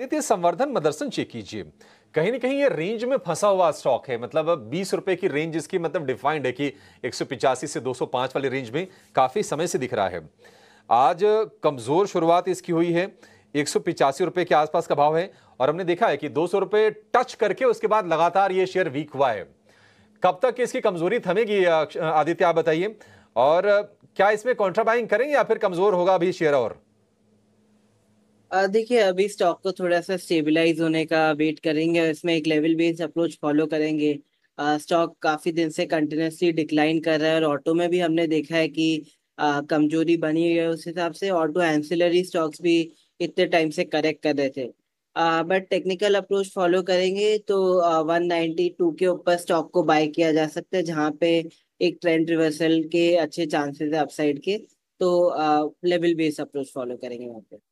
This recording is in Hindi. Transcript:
देते संवर्धन मदरसन चेक कीजिए कहीं ना कहीं ये रेंज में फंसा हुआ स्टॉक है मतलब बीस रुपए की रेंज इसकी मतलब डिफाइंड है कि एक से 205 वाली रेंज में काफ़ी समय से दिख रहा है आज कमज़ोर शुरुआत इसकी हुई है एक रुपए के आसपास का भाव है और हमने देखा है कि दो रुपए टच करके उसके बाद लगातार ये शेयर वीक हुआ है कब तक इसकी कमज़ोरी थमेगी आदित्य आप बताइए और क्या इसमें कॉन्ट्राबाइंग करेंगे या फिर कमज़ोर होगा अभी शेयर और देखिए अभी स्टॉक को थोड़ा-सा स्टेबलाइज़ होने का वेट करेंगे और इसमें एक लेवल बेस्ड अप्रोच फ़ॉलो करेंगे। स्टॉक काफ़ी दिन से कंटिन्यूसली डिक्लाइन कर रहा है और ऑटो में भी हमने देखा है कि कमज़ोरी बनी हुई है। उस हिसाब से ऑटो एंसिलरी स्टॉक्स भी इतने टाइम से करेक्ट कर रहे थे। बट टेक्निकल अप्रोच फ़ॉलो करेंगे तो नाइनटी टू के ऊपर स्टॉक को बाय किया जा सकता है, जहाँ पे एक ट्रेंड रिवर्सल के अच्छे चांसेस है अपसाइड के। तो लेवल बेस्ड अप्रोच फ़ॉलो करेंगे वहाँ पे।